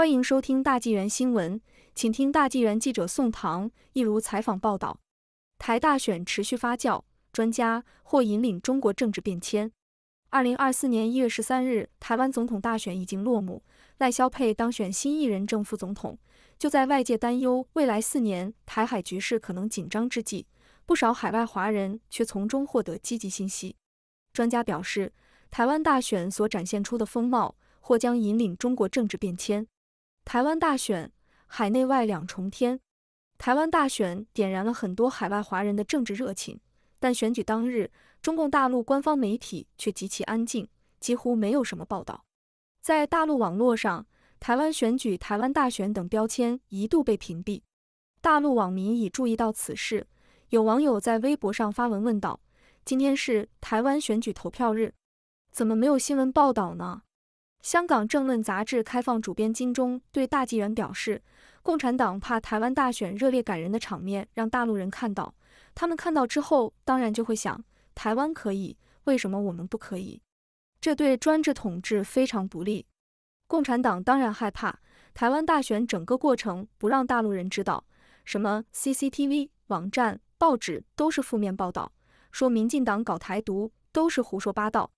欢迎收听大纪元新闻，请听大纪元记者宋唐一如采访报道：台大选持续发酵，专家或引领中国政治变迁。二零二四年一月十三日，台湾总统大选已经落幕，赖萧佩当选新一任正副总统。就在外界担忧未来四年台海局势可能紧张之际，不少海外华人却从中获得积极信息。专家表示，台湾大选所展现出的风貌或将引领中国政治变迁。台湾大选，海内外两重天。台湾大选点燃了很多海外华人的政治热情，但选举当日，中共大陆官方媒体却极其安静，几乎没有什么报道。在大陆网络上，“台湾选举”“台湾大选”等标签一度被屏蔽，大陆网民已注意到此事。有网友在微博上发文问道：“今天是台湾选举投票日，怎么没有新闻报道呢？”香港政论杂志开放主编金钟对大纪元表示，共产党怕台湾大选热烈感人的场面让大陆人看到，他们看到之后当然就会想，台湾可以，为什么我们不可以？这对专制统治非常不利。共产党当然害怕台湾大选整个过程不让大陆人知道，什么 CCTV 网站、报纸都是负面报道，说民进党搞台独都是胡说八道。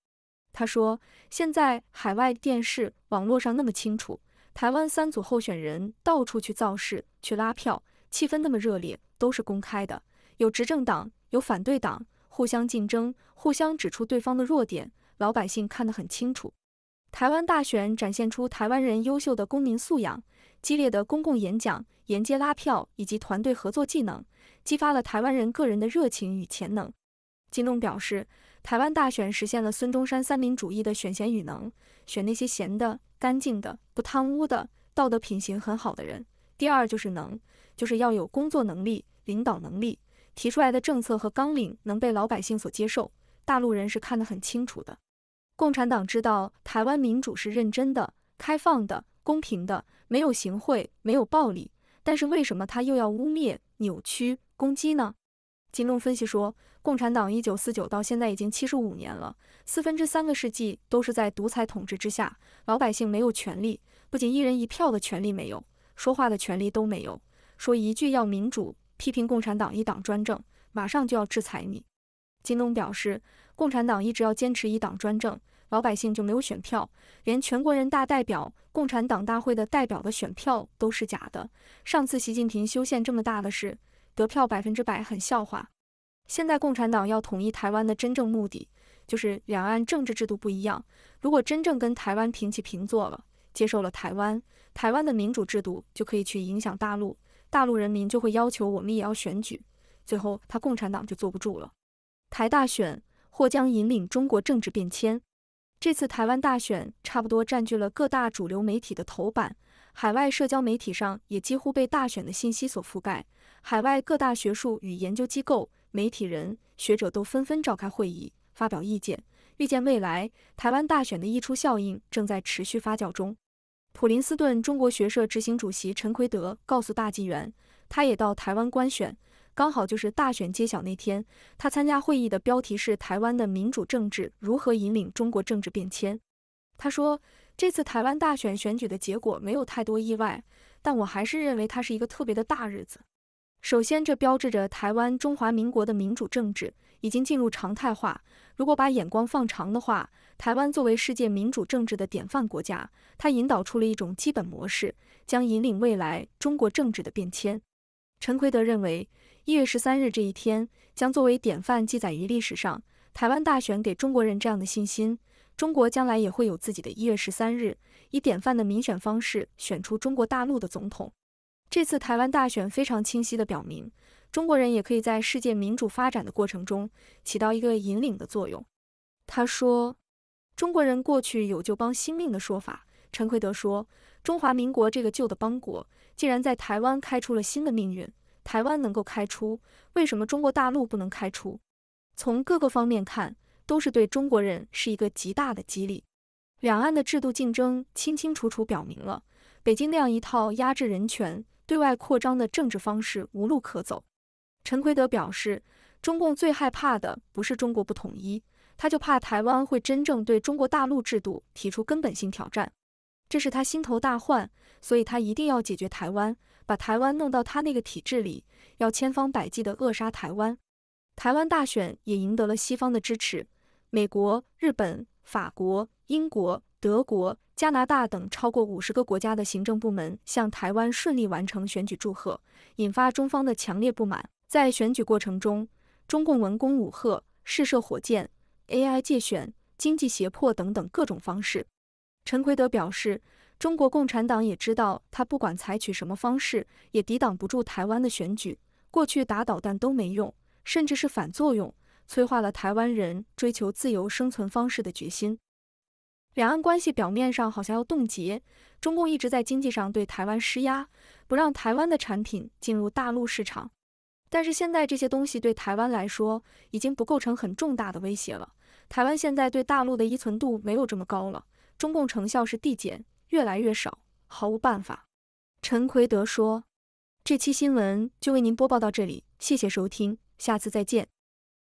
他说：“现在海外电视网络上那么清楚，台湾三组候选人到处去造势、去拉票，气氛那么热烈，都是公开的。有执政党，有反对党，互相竞争，互相指出对方的弱点，老百姓看得很清楚。台湾大选展现出台湾人优秀的公民素养、激烈的公共演讲、沿街拉票以及团队合作技能，激发了台湾人个人的热情与潜能。”金东表示。台湾大选实现了孙中山三民主义的选贤与能，选那些闲的、干净的、不贪污的、道德品行很好的人。第二就是能，就是要有工作能力、领导能力，提出来的政策和纲领能被老百姓所接受。大陆人是看得很清楚的，共产党知道台湾民主是认真的、开放的、公平的，没有行贿，没有暴力。但是为什么他又要污蔑、扭曲、攻击呢？金东分析说，共产党一九四九到现在已经七十五年了，四分之三个世纪都是在独裁统治之下，老百姓没有权利，不仅一人一票的权利没有，说话的权利都没有，说一句要民主，批评共产党一党专政，马上就要制裁你。金东表示，共产党一直要坚持一党专政，老百姓就没有选票，连全国人大代表、共产党大会的代表的选票都是假的。上次习近平修宪这么大的事。得票百分之百很笑话。现在共产党要统一台湾的真正目的，就是两岸政治制度不一样。如果真正跟台湾平起平坐了，接受了台湾，台湾的民主制度就可以去影响大陆，大陆人民就会要求我们也要选举，最后他共产党就坐不住了。台大选或将引领中国政治变迁。这次台湾大选差不多占据了各大主流媒体的头版。海外社交媒体上也几乎被大选的信息所覆盖。海外各大学术与研究机构、媒体人、学者都纷纷召开会议，发表意见，预见未来。台湾大选的溢出效应正在持续发酵中。普林斯顿中国学社执行主席陈奎德告诉《大纪元》，他也到台湾观选，刚好就是大选揭晓那天。他参加会议的标题是“台湾的民主政治如何引领中国政治变迁”。他说。这次台湾大选选举的结果没有太多意外，但我还是认为它是一个特别的大日子。首先，这标志着台湾中华民国的民主政治已经进入常态化。如果把眼光放长的话，台湾作为世界民主政治的典范国家，它引导出了一种基本模式，将引领未来中国政治的变迁。陈奎德认为，一月十三日这一天将作为典范记载于历史上。台湾大选给中国人这样的信心。中国将来也会有自己的一月十三日，以典范的民选方式选出中国大陆的总统。这次台湾大选非常清晰地表明，中国人也可以在世界民主发展的过程中起到一个引领的作用。他说，中国人过去有救邦新命的说法。陈奎德说，中华民国这个旧的邦国，竟然在台湾开出了新的命运。台湾能够开出，为什么中国大陆不能开出？从各个方面看。都是对中国人是一个极大的激励。两岸的制度竞争清清楚楚表明了，北京那样一套压制人权、对外扩张的政治方式无路可走。陈奎德表示，中共最害怕的不是中国不统一，他就怕台湾会真正对中国大陆制度提出根本性挑战，这是他心头大患，所以他一定要解决台湾，把台湾弄到他那个体制里，要千方百计地扼杀台湾。台湾大选也赢得了西方的支持。美国、日本、法国、英国、德国、加拿大等超过五十个国家的行政部门向台湾顺利完成选举祝贺，引发中方的强烈不满。在选举过程中，中共文攻武赫、试射火箭、AI 借选、经济胁迫等等各种方式。陈奎德表示，中国共产党也知道，他不管采取什么方式，也抵挡不住台湾的选举。过去打导弹都没用，甚至是反作用。催化了台湾人追求自由生存方式的决心。两岸关系表面上好像要冻结，中共一直在经济上对台湾施压，不让台湾的产品进入大陆市场。但是现在这些东西对台湾来说已经不构成很重大的威胁了。台湾现在对大陆的依存度没有这么高了，中共成效是递减，越来越少，毫无办法。陈奎德说：“这期新闻就为您播报到这里，谢谢收听，下次再见。”